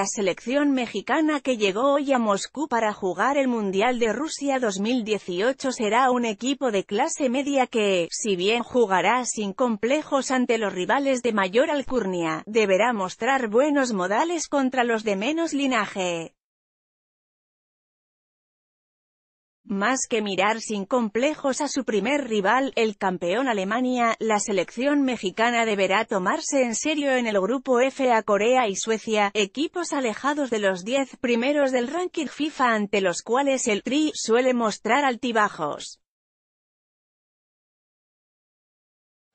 la selección mexicana que llegó hoy a Moscú para jugar el Mundial de Rusia 2018 será un equipo de clase media que, si bien jugará sin complejos ante los rivales de mayor alcurnia, deberá mostrar buenos modales contra los de menos linaje. Más que mirar sin complejos a su primer rival, el campeón Alemania, la selección mexicana deberá tomarse en serio en el grupo F a Corea y Suecia, equipos alejados de los 10 primeros del ranking FIFA ante los cuales el Tri suele mostrar altibajos.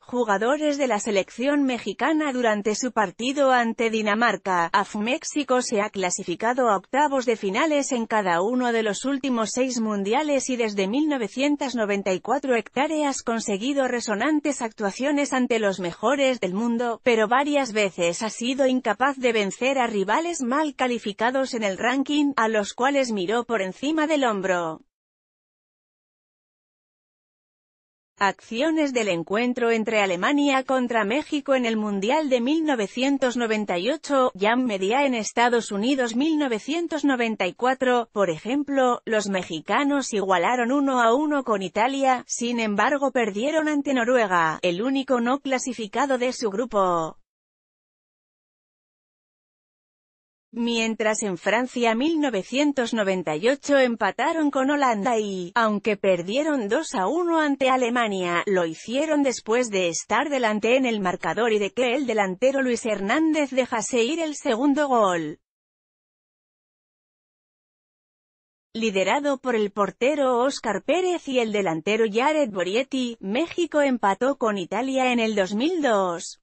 jugadores de la selección mexicana durante su partido ante Dinamarca. AF México se ha clasificado a octavos de finales en cada uno de los últimos seis mundiales y desde 1994 hectáreas conseguido resonantes actuaciones ante los mejores del mundo, pero varias veces ha sido incapaz de vencer a rivales mal calificados en el ranking, a los cuales miró por encima del hombro. Acciones del encuentro entre Alemania contra México en el Mundial de 1998, ya Media en Estados Unidos 1994, por ejemplo, los mexicanos igualaron uno a uno con Italia, sin embargo perdieron ante Noruega, el único no clasificado de su grupo. mientras en Francia 1998 empataron con Holanda y, aunque perdieron 2 a 1 ante Alemania, lo hicieron después de estar delante en el marcador y de que el delantero Luis Hernández dejase ir el segundo gol. Liderado por el portero Óscar Pérez y el delantero Jared Borietti, México empató con Italia en el 2002.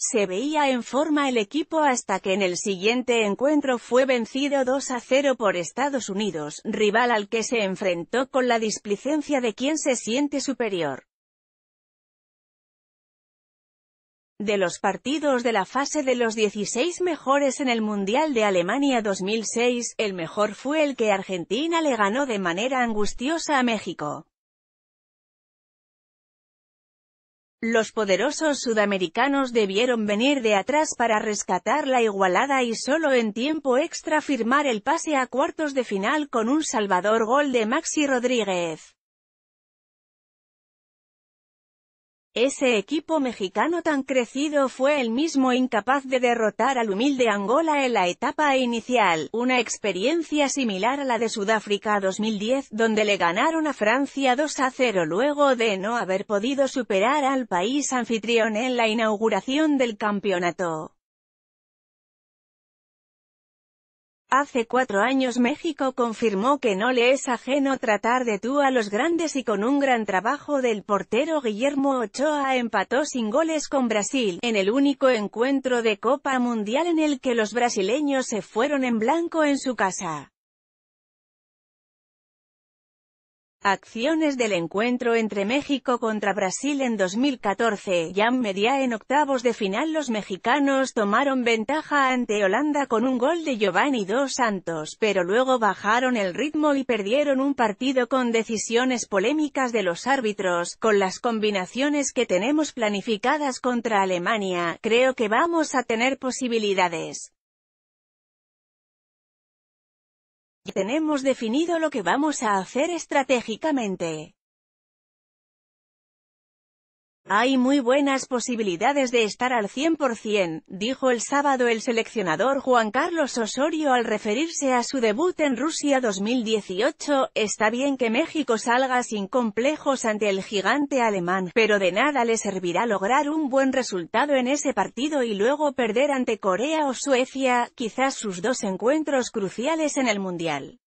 Se veía en forma el equipo hasta que en el siguiente encuentro fue vencido 2 a 0 por Estados Unidos, rival al que se enfrentó con la displicencia de quien se siente superior. de los partidos de la fase de los 16 mejores en el Mundial de Alemania 2006, el mejor fue el que Argentina le ganó de manera angustiosa a México. Los poderosos sudamericanos debieron venir de atrás para rescatar la igualada y solo en tiempo extra firmar el pase a cuartos de final con un salvador gol de Maxi Rodríguez. Ese equipo mexicano tan crecido fue el mismo incapaz de derrotar al humilde Angola en la etapa inicial, una experiencia similar a la de Sudáfrica 2010 donde le ganaron a Francia 2 a 0 luego de no haber podido superar al país anfitrión en la inauguración del campeonato. Hace cuatro años México confirmó que no le es ajeno tratar de tú a los grandes y con un gran trabajo del portero Guillermo Ochoa empató sin goles con Brasil, en el único encuentro de Copa Mundial en el que los brasileños se fueron en blanco en su casa. Acciones del encuentro entre México contra Brasil en 2014, ya media en octavos de final los mexicanos tomaron ventaja ante Holanda con un gol de Giovanni Dos Santos, pero luego bajaron el ritmo y perdieron un partido con decisiones polémicas de los árbitros, con las combinaciones que tenemos planificadas contra Alemania, creo que vamos a tener posibilidades. tenemos definido lo que vamos a hacer estratégicamente. Hay muy buenas posibilidades de estar al 100%, dijo el sábado el seleccionador Juan Carlos Osorio al referirse a su debut en Rusia 2018, está bien que México salga sin complejos ante el gigante alemán, pero de nada le servirá lograr un buen resultado en ese partido y luego perder ante Corea o Suecia, quizás sus dos encuentros cruciales en el Mundial.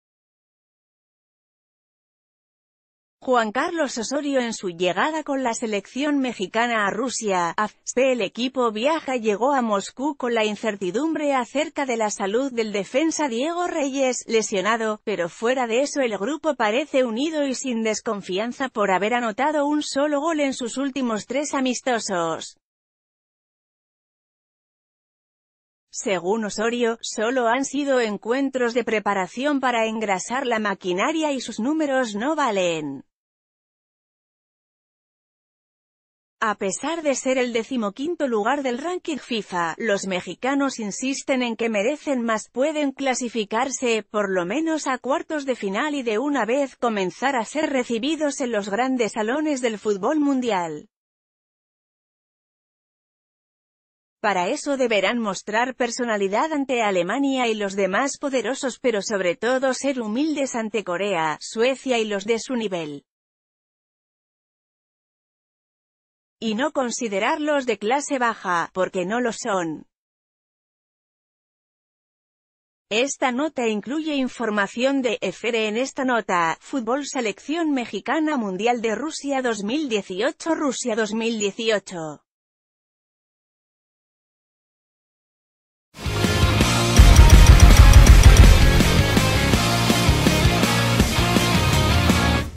Juan Carlos Osorio en su llegada con la selección mexicana a Rusia, el equipo viaja llegó a Moscú con la incertidumbre acerca de la salud del defensa Diego Reyes, lesionado, pero fuera de eso el grupo parece unido y sin desconfianza por haber anotado un solo gol en sus últimos tres amistosos. Según Osorio, solo han sido encuentros de preparación para engrasar la maquinaria y sus números no valen. A pesar de ser el decimoquinto lugar del ranking FIFA, los mexicanos insisten en que merecen más pueden clasificarse, por lo menos a cuartos de final y de una vez comenzar a ser recibidos en los grandes salones del fútbol mundial. Para eso deberán mostrar personalidad ante Alemania y los demás poderosos pero sobre todo ser humildes ante Corea, Suecia y los de su nivel. y no considerarlos de clase baja, porque no lo son. Esta nota incluye información de FRE en esta nota, Fútbol Selección Mexicana Mundial de Rusia 2018 Rusia 2018.